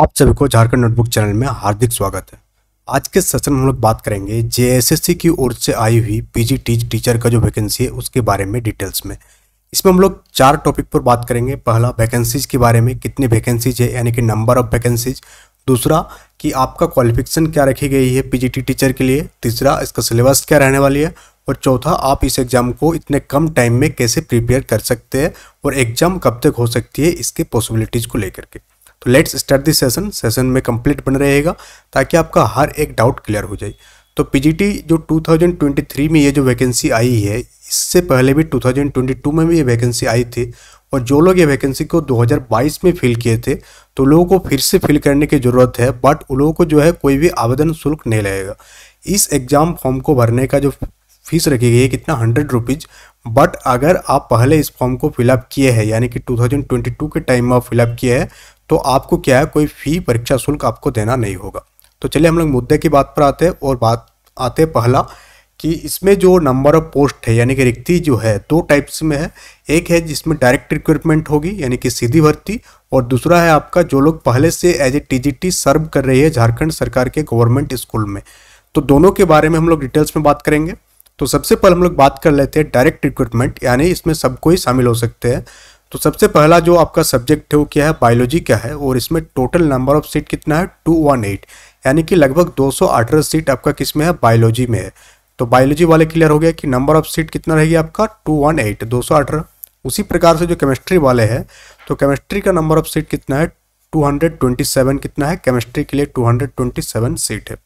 आप सभी को झारखंड नोटबुक चैनल में हार्दिक स्वागत है आज के सेशन में हम लोग बात करेंगे जेएसएससी की ओर से आई हुई पीजी टीचर का जो वैकेंसी है उसके बारे में डिटेल्स में इसमें हम लोग चार टॉपिक पर बात करेंगे पहला वैकेंसीज के बारे में कितनी वैकेंसीज है यानी कि नंबर ऑफ वैकेंसीज दूसरा कि आपका क्वालिफिकेशन क्या रखी गई है पी टीचर के लिए तीसरा इसका सिलेबस क्या रहने वाली है और चौथा आप इस एग्ज़ाम को इतने कम टाइम में कैसे प्रिपेयर कर सकते हैं और एग्ज़ाम कब तक हो सकती है इसके पॉसिबिलिटीज़ को लेकर के तो let's start this session session में कंप्लीट बन रहेगा ताकि आपका हर एक डाउट क्लियर हो जाए तो पीजीटी जो 2023 में ये जो वैकेंसी आई है इससे पहले भी 2022 में भी ये वैकेंसी आई थी और जो लोग ये वैकेंसी को 2022 में फिल किए थे तो लोगों को फिर से फिल करने की ज़रूरत है बट उन लोगों को जो है कोई भी आवेदन शुल्क नहीं लगेगा इस एग्ज़ाम फॉर्म को भरने का जो फीस रखी गई है कितना हंड्रेड रुपीज़ बट अगर आप पहले इस फॉर्म को फिलअप किए हैं यानी कि 2022 के टाइम में आप फिलअप किए हैं तो आपको क्या है कोई फ़ी परीक्षा शुल्क आपको देना नहीं होगा तो चलिए हम लोग मुद्दे की बात पर आते हैं और बात आते हैं पहला कि इसमें जो नंबर ऑफ पोस्ट है यानी कि रिक्ति जो है दो टाइप्स में है एक है जिसमें डायरेक्ट रिक्रूटमेंट होगी यानी कि सीधी भर्ती और दूसरा है आपका जो लोग पहले से एज ए टी सर्व कर रही है झारखंड सरकार के गवर्नमेंट स्कूल में तो दोनों के बारे में हम लोग डिटेल्स में बात करेंगे तो सबसे पहले हम लोग बात कर लेते हैं डायरेक्ट रिक्रूटमेंट यानी इसमें सब कोई शामिल हो सकते हैं तो सबसे पहला जो आपका सब्जेक्ट है वो क्या है बायोलॉजी का है और इसमें टोटल नंबर ऑफ सीट कितना है टू वन एट यानी कि लगभग दो सौ अठारह सीट आपका किस में है बायोलॉजी में है तो बायोलॉजी वाले क्लियर हो गया कि नंबर ऑफ सीट कितना रहेगी आपका टू वन एट दो सौ अठारह उसी प्रकार से जो केमिस्ट्री वाले हैं तो केमिस्ट्री का नंबर ऑफ सीट कितना है 227 कितना है केमिस्ट्री के लिए 227 सीट है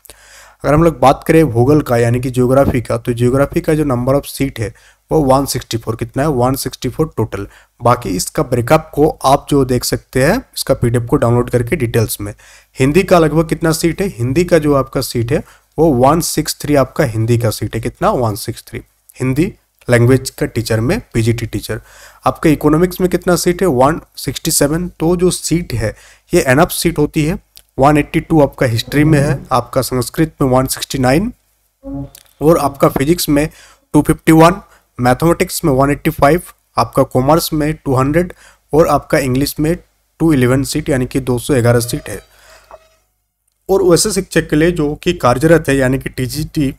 अगर हम लोग बात करें भूगोल का यानी कि जियोग्राफी का तो जियोग्राफी का जो नंबर ऑफ सीट है वो 164 कितना है 164 टोटल बाकी इसका ब्रेकअप को आप जो देख सकते हैं इसका पीडीएफ को डाउनलोड करके डिटेल्स में हिंदी का लगभग कितना सीट है हिंदी का जो आपका सीट है वो 163 आपका हिंदी का सीट है कितना 163 हिंदी लैंग्वेज का टीचर में पीजीटी टीचर आपका इकोनॉमिक्स में कितना सीट है 167 तो जो सीट है ये एनअप सीट होती है 182 आपका हिस्ट्री में है आपका संस्कृत में 169 और आपका फिजिक्स में 251 मैथमेटिक्स में 185 आपका कॉमर्स में 200 और आपका इंग्लिश में 211 सीट यानी कि 211 सीट है और वैसे शिक्षक के लिए जो कि कार्यरत है यानी कि टीजीटी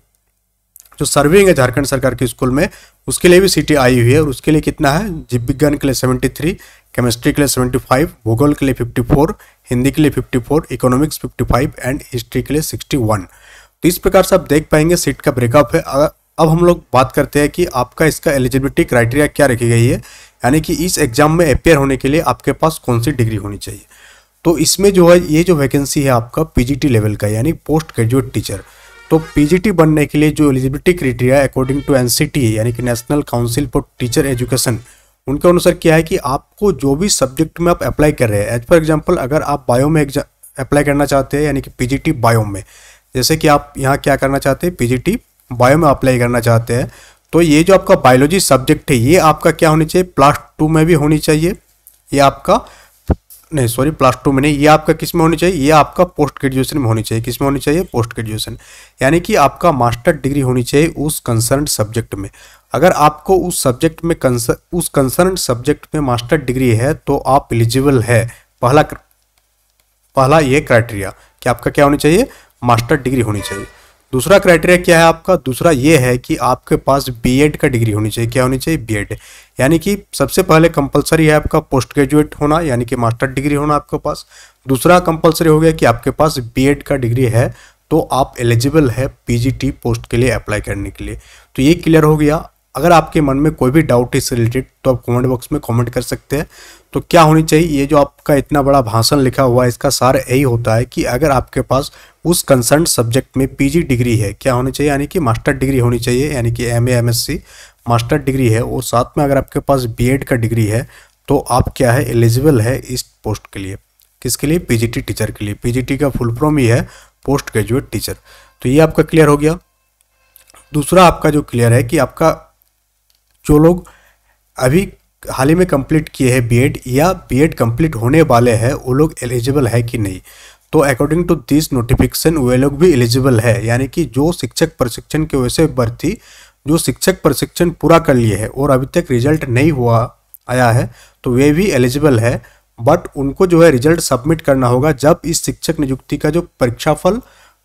जो सर्विंग है झारखंड सरकार के स्कूल में उसके लिए भी सीटें आई हुई है और उसके लिए कितना है जीव विज्ञान के लिए 73 केमिस्ट्री के लिए 75 भूगोल के लिए 54 हिंदी के लिए 54 इकोनॉमिक्स 55 एंड हिस्ट्री के लिए 61 तो इस प्रकार से आप देख पाएंगे सीट का ब्रेकअप है अगर अब हम लोग बात करते हैं कि आपका इसका एलिजिबिलिटी क्राइटेरिया क्या रखी गई है यानी कि इस एग्ज़ाम में अपेयर होने के लिए आपके पास कौन सी डिग्री होनी चाहिए तो इसमें जो है ये जो वैकेंसी है आपका पीजीटी लेवल का यानी पोस्ट ग्रेजुएट टीचर तो पीजीटी बनने के लिए जो eligibility criteria according to NCT यानी कि national council for teacher education उनके अनुसार क्या है कि आपको जो भी सब्जेक्ट में आप अप्लाई कर रहे हैं एज फॉर एग्जाम्पल अगर आप बायो में अप्लाई करना चाहते हैं यानी कि पी बायो में जैसे कि आप यहाँ क्या करना चाहते हैं पी बायो में अप्लाई करना चाहते हैं तो ये जो आपका बायोलॉजी सब्जेक्ट है ये आपका क्या होनी चाहिए प्लस टू में भी होनी चाहिए ये आपका नहीं सॉरी प्लस टू में नहीं ये आपका किस में होनी चाहिए ये आपका पोस्ट ग्रेजुएशन में होनी चाहिए किस में होनी चाहिए पोस्ट ग्रेजुएशन यानी कि आपका मास्टर डिग्री होनी चाहिए उस कंसर्न सब्जेक्ट में अगर आपको उस सब्जेक्ट में कंसर उस कंसर्न सब्जेक्ट में मास्टर डिग्री है तो आप एलिजिबल है पहला पहला ये क्राइटेरिया कि आपका क्या होनी चाहिए मास्टर डिग्री होनी चाहिए दूसरा क्राइटेरिया क्या है आपका दूसरा ये है कि आपके पास बीएड का डिग्री होनी चाहिए क्या होनी चाहिए बीएड यानी कि सबसे पहले कंपलसरी है आपका पोस्ट ग्रेजुएट होना यानी कि मास्टर डिग्री होना आपके पास दूसरा कंपलसरी हो गया कि आपके पास बीएड का डिग्री है तो आप एलिजिबल है पीजीटी पोस्ट के लिए अप्लाई करने के लिए तो ये क्लियर हो गया अगर आपके मन में कोई भी डाउट इस रिलेटेड तो आप कॉमेंट बॉक्स में कॉमेंट कर सकते हैं तो क्या होनी चाहिए ये जो आपका इतना बड़ा भाषण लिखा हुआ है इसका सार यही होता है कि अगर आपके पास उस कंसर्न सब्जेक्ट में पीजी डिग्री है क्या होनी चाहिए यानी कि मास्टर डिग्री होनी चाहिए यानी कि एम एमएससी मास्टर डिग्री है और साथ में अगर आपके पास बीएड का डिग्री है तो आप क्या है एलिजिबल है इस पोस्ट के लिए किसके लिए पी टीचर के लिए पीजीटी का फुल फॉर्म ही है पोस्ट ग्रेजुएट टीचर तो ये आपका क्लियर हो गया दूसरा आपका जो क्लियर है कि आपका जो लोग अभी हाल ही में कंप्लीट किए हैं बीएड या बीएड कंप्लीट होने वाले हैं वो लोग एलिजिबल है कि नहीं तो अकॉर्डिंग टू दिस नोटिफिकेशन वे लोग भी एलिजिबल है यानी कि जो शिक्षक प्रशिक्षण के वजह से भर्ती जो शिक्षक प्रशिक्षण पूरा कर लिए है और अभी तक रिजल्ट नहीं हुआ आया है तो वे भी एलिजिबल है बट उनको जो है रिजल्ट सबमिट करना होगा जब इस शिक्षक नियुक्ति का जो परीक्षाफल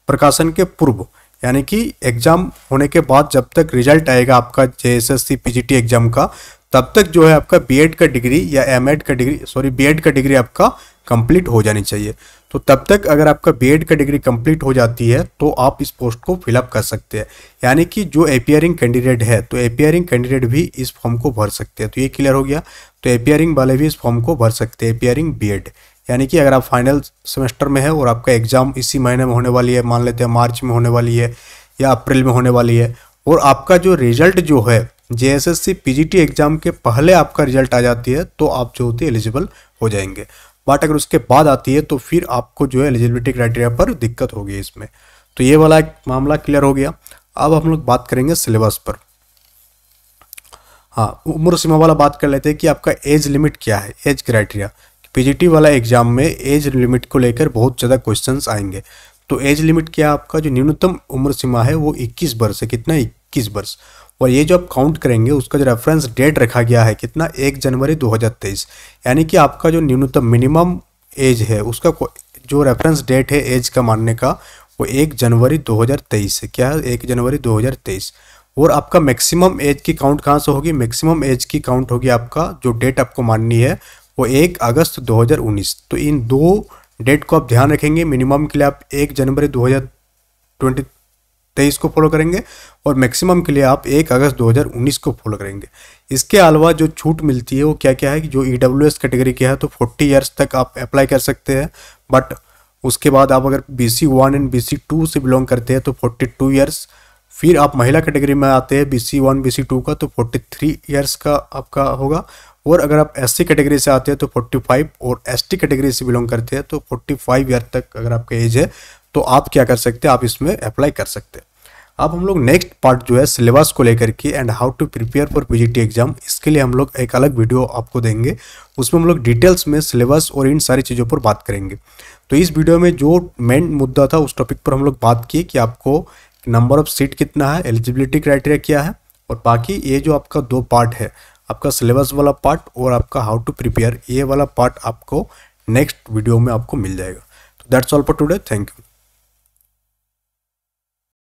प्रकाशन के पूर्व यानी कि एग्ज़ाम होने के बाद जब तक रिजल्ट आएगा आपका J S S C P G T exam का तब तक जो है आपका बी का डिग्री या एम का डिग्री सॉरी बी का डिग्री आपका कंप्लीट हो जानी चाहिए तो तब तक अगर आपका बी का डिग्री कंप्लीट हो जाती है तो आप इस पोस्ट को फिलअप कर सकते हैं यानी कि जो एपियरिंग कैंडिडेट है तो एपियरिंग कैंडिडेट भी इस फॉर्म को भर सकते हैं तो ये क्लियर हो गया तो एपियरिंग वाले भी इस फॉर्म को भर सकते हैं एपियरिंग बीएड यानी कि अगर आप फाइनल सेमेस्टर में है और आपका एग्ज़ाम इसी महीने में होने वाली है मान लेते हैं मार्च में होने वाली है या अप्रैल में होने वाली है और आपका जो रिजल्ट जो है J S S C P G T exam के पहले आपका रिजल्ट आ जाती है तो आप जो होती है एलिजिबल हो जाएंगे बट अगर उसके बाद आती है तो फिर आपको जो है एलिजिबिलिटी क्राइटेरिया पर दिक्कत होगी इसमें तो ये वाला एक मामला क्लियर हो गया अब हम लोग बात करेंगे सिलेबस पर हाँ उम्र सीमा वाला बात कर लेते हैं कि आपका एज लिमिट क्या है एज क्राइटेरिया पीजीटी वाला एग्जाम में एज लिमिट को लेकर बहुत ज़्यादा क्वेश्चंस आएंगे तो एज लिमिट क्या आपका जो न्यूनतम उम्र सीमा है वो 21 वर्ष है कितना 21 वर्ष और ये जो आप काउंट करेंगे उसका जो रेफरेंस डेट रखा गया है कितना एक जनवरी 2023 यानी कि आपका जो न्यूनतम मिनिमम एज है उसका जो रेफरेंस डेट है एज का मानने का वो एक जनवरी 2023 है क्या है एक जनवरी 2023 और आपका मैक्सिमम एज की काउंट कहाँ से होगी मैक्सिमम एज की काउंट होगी आपका जो डेट आपको माननी है वो एक अगस्त दो तो इन दो डेट को आप ध्यान रखेंगे मिनिमम के लिए आप एक जनवरी दो तेईस को फॉलो करेंगे और मैक्सिमम के लिए आप एक अगस्त 2019 को फॉलो करेंगे इसके अलावा जो छूट मिलती है वो क्या क्या है कि जो ई कैटेगरी के है तो फोर्टी ईयर्स तक आप अप्लाई कर सकते हैं बट उसके बाद आप अगर B C one and B C two से बिलोंग करते हैं तो फोर्टी टू ईयर्स फिर आप महिला कैटेगरी में आते हैं B C one B C two का तो फोर्टी थ्री ईयर्स का आपका होगा और अगर आप एस सी कैटेगरी से आते हैं तो 45 और एस टी कैटेगरी से बिलोंग करते हैं तो 45 ईयर तक अगर आपका एज है तो आप क्या कर सकते हैं आप इसमें अप्लाई कर सकते हैं अब हम लोग नेक्स्ट पार्ट जो है सिलेबस को लेकर के and how to prepare for PGT exam इसके लिए हम लोग एक अलग वीडियो आपको देंगे उसमें हम लोग डिटेल्स में सिलेबस और इन सारी चीज़ों पर बात करेंगे तो इस वीडियो में जो मेन मुद्दा था उस टॉपिक पर हम लोग बात किए कि आपको नंबर ऑफ सीट कितना है एलिजिबिलिटी क्राइटेरिया क्या है और बाकी ये जो आपका दो पार्ट है आपका सिलेबस वाला पार्ट और आपका हाउ टू प्रिपेयर ये वाला पार्ट आपको नेक्स्ट वीडियो में आपको मिल जाएगा तो that's all for today thank you